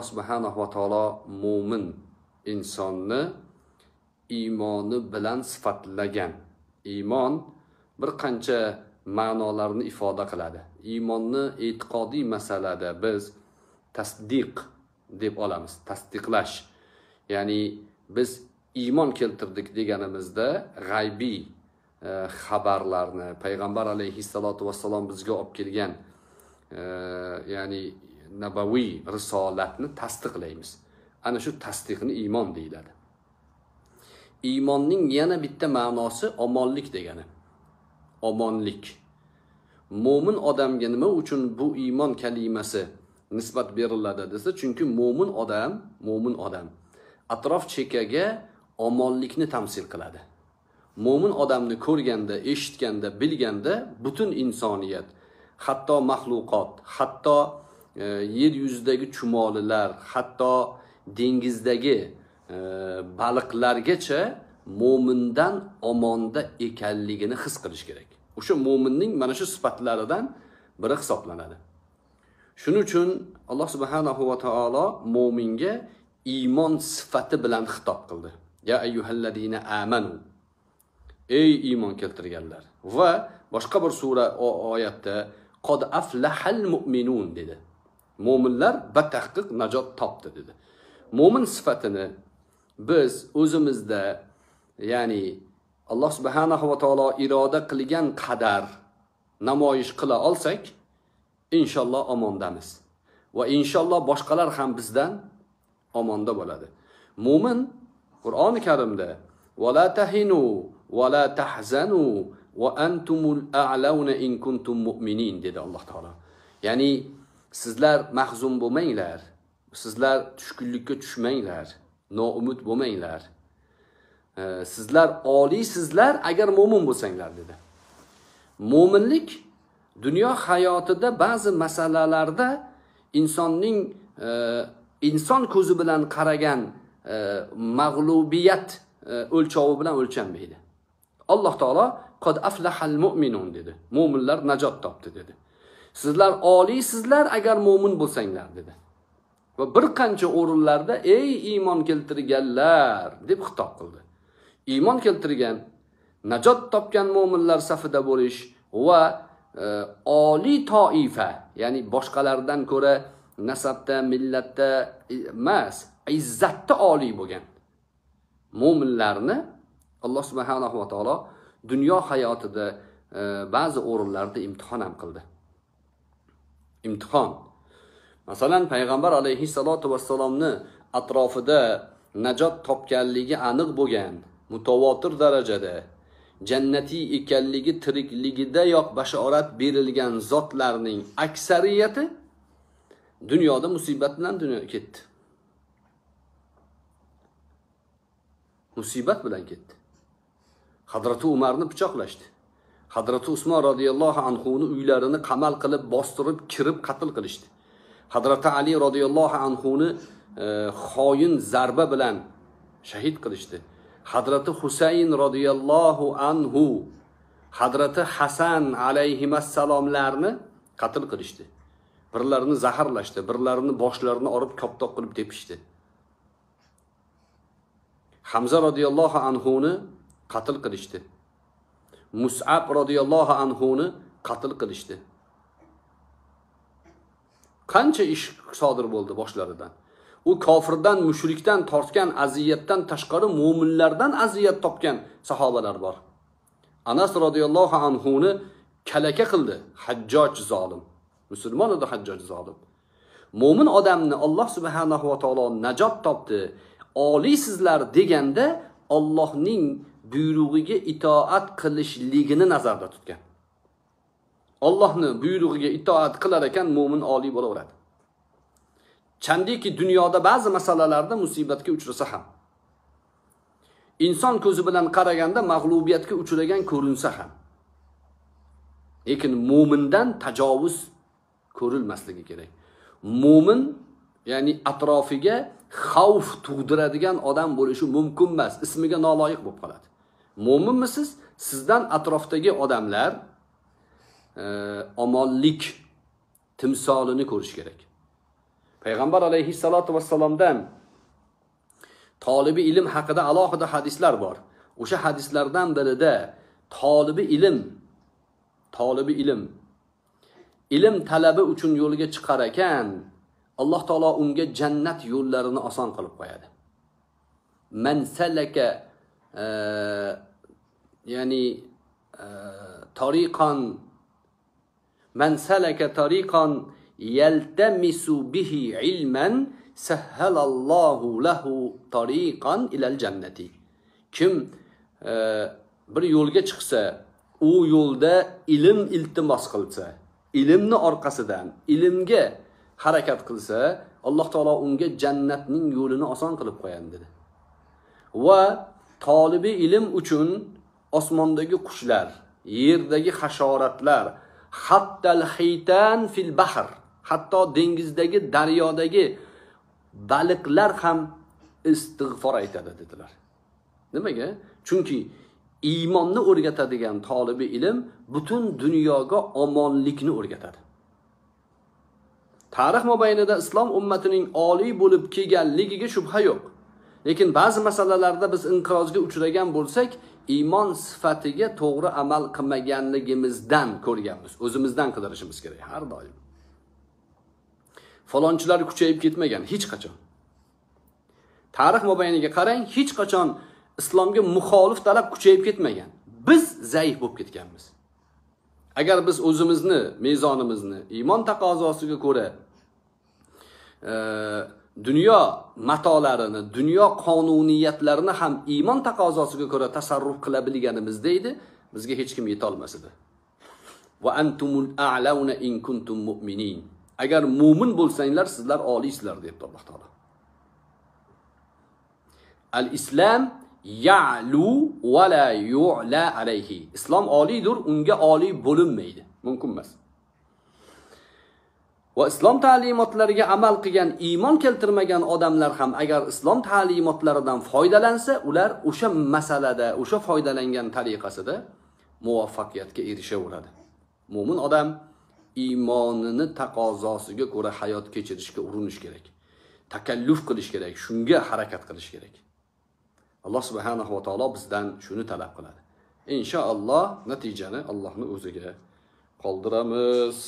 alloh va taolo mo'min insonni iymoni bilan sifatlagan iymon bir qancha ma'nolarni ifoda qiladi iymonni e'tiqodiy masalada biz tasdiq deb olamiz tasdiqlash ya'ni biz iymon keltirdik deganimizda g'aybiy e, xabarlarni payg'ambar alayhissalotu vassalom bizga olib kelgan e, ya'ni nabaviy risolatni tasdiqlaymiz ana shu tasdiqni iymon deyiladi iymonning yana bitta ma'nosi omonlik degani omonlik mo'min odamga nima uchun bu iymon kalimasi nisbat beriladi desa chunki mo'min odam mo'min odam atrof chekkaga omonlikni tamsil qiladi mo'min odamni ko'rganda eshitganda bilganda butun insoniyat hatto maxluqot hatto E, yer yuzidagi chumolilar hatto dengizdagi e, baliqlargacha mo'mindan omonda ekanligini his qilish kerak o'sha mo'minning mana shu sifatlaridan biri hisoblanadi shuning uchun alloh subhanahu va taolo mo'minga iymon sifati bilan xitob qildi ya ayyuhalladina amanu ey iymon keltirganlar va boshqa bir sura oyatda qod aflahal mu'minun dedi mo'minlar batahqiq najot topdi dedi mo'min sifatini biz o'zimizda ya'ni alloh subhanahu va taolo iroda qilgan qadar namoyish qila olsak inshaalloh omondamiz va inshaalloh boshqalar ham bizdan omonda bo'ladi mo'min qur'oni karimda vala tahinu vala tahzanu va antumul a'launa in kuntum mu'minin dedi alloh taolo ya'ni sizlar mahzun bo'lmanglar sizlar tushkunlikka tushmanglar noumid bo'lmanglar oliy sizlar oliysizlar agar mo'min bo'lsanglar dedi mo'minlik dunyo hayotida ba'zi masalalarda insonning e, inson ko'zi bilan qaragan e, mag'lubiyat e, o'lchovi bilan o'lchanmaydi alloh taolo qod aflahal mo'minun dedi mo'minlar najot topdi dedi sizlar oliysizlar agar mo'min bo'lsanglar dedi va bir qancha o'rinlarda ey iymon keltirganlar deb xitob qildi iymon keltirgan najot topgan mo'minlar safida bo'lish va e, oliy toifa ya'ni boshqalardan ko'ra nasabda millatda emas izzatda oliy bo'lgan mo'minlarni alloh subhanava taolo dunyo hayotida e, ba'zi o'rinlarda imtihon ham qildi imtihon masalan payg'ambar alayhissalotu vassalomni atrofida najot topganligi aniq bo'lgan mutavotir darajada jannatiy ekanligi tirikligidayoq bashorat berilgan zotlarning aksariyati dunyoda musibat bilan dunyoga ketdi musibat bilan ketdi hadrati umarni pichoqlashdi hadrati usmon roziyallohu anhuni uylarini qamal qilib bostirib kirib qatl qilishdi hadrati ali roziyallohu anhuni e, xoin zarba bilan shahid qilishdi hadrati husayn roziyallohu anhu hadrati hasan alayhimassalomlarni qatl qilishdi birlarini zaharlashdi birlarini boshlarini olib koptok qilib tepishdi hamza roziyallohu anhuni qatl qilishdi musab roziyallohu anhuni qatl qilishdi qancha ish sodir bo'ldi boshlaridan O kafirden, müşrikten tartken, aziyetten taşkarı, mumullerden aziyet topken sahobalar var. anas roziyallohu anhu'nu keleke kıldı. Haccac zalim. Müslüman edi haccac zalim. Mumun adamını Allah subhanahu wa va taolo najot topdi oliysizlar deganda Allah'ın buyrug'iga itoat qilishligini nazarda tutgan ollohni buyrug'iga itoat qilar ekan mo'min oliy bo'laveradi chandiki dunyoda ba'zi masalalarda musibatga uchrasa ham inson ko'zi bilan qaraganda mag'lubiyatga uchragan ko'rinsa ham lekin mo'mindan tajovuz ko'rilmasligi kerak mo'min ya'ni atrofiga xavf tug'diradigan odam bo'lishi mumkin emas ismiga noloyiq bo'lib qoladi mo'minmisiz sizdan atrofdagi odamlar e, omonlik timsolini ko'rish kerak payg'ambar alayhissalotu vassalomdan tolibi ilm haqida alohida hadislar bor o'sha hadislardan birida tolibi ilm tolibi ilm ilm talabi uchun yo'lga chiqar ekan alloh taolo unga jannat yo'llarini oson qilib qo'yadi man salaka e, ya'ni e, tariqan man salaka tariqan yaltamisu bihi ilman sahhalallohu lahu tariqan ilal jannati kim e, bir yo'lga chiqsa u yo'lda ilm iltimos qilsa ilmni orqasidan ilmga harakat qilsa alloh taolo unga jannatning yo'lini oson qilib qo'yadi dedi va tolibi ilm uchun osmondagi qushlar yerdagi hasharotlar hattal haytan fil bahr hatto dengizdagi daryodagi baliqlar ham istig'for aytadi dedilar nimaga chunki iymonni o'rgatadigan tolibi ilm butun dunyoga omonlikni o'rgatadi tarix mobaynida islom ummatining oliy bo'lib kelganligiga shubha yo'q lekin ba'zi masalalarda biz inqirozga uchragan bo'lsak iymon sifatiga to'g'ri amal qilmaganligimizdan ko'rganmiz o'zimizdan qidirishimiz kerak har doim falonchilar kuchayib ketmagan hech qachon tarix mobayniga qarang hech qachon islomga muxolif talab kuchayib ketmagan biz zaif bo'lib ketganmiz agar biz o'zimizni mezonimizni iymon taqozosiga ko'ra dunyo matolarini dunyo qonuniyatlarini ham iymon taqozosiga ko'ra tasarruf qila bilganimizda edi bizga hech kim yetolmas edi antumul a'launa in kuntum mu'minin agar mo'min bo'lsanglar sizlar oliysizlar deyapti alloh taolo al islom ya'lu va la yu'la alayhi islom oliydir unga oliy bo'linmaydi mumkin emas va islom ta'limotlariga amal qilgan iymon keltirmagan odamlar ham agar islom ta'limotlaridan foydalansa ular o'sha masalada o'sha foydalangan tariqasida muvaffaqiyatga erishaveradi mo'min odam iymonini taqozosiga ko'ra hayot kechirishga urinish kerak takalluf qilish kerak shunga harakat qilish kerak alloh subhanahu va taolo bizdan shuni talab qiladi inshaalloh natijani allohni o'ziga qoldiramiz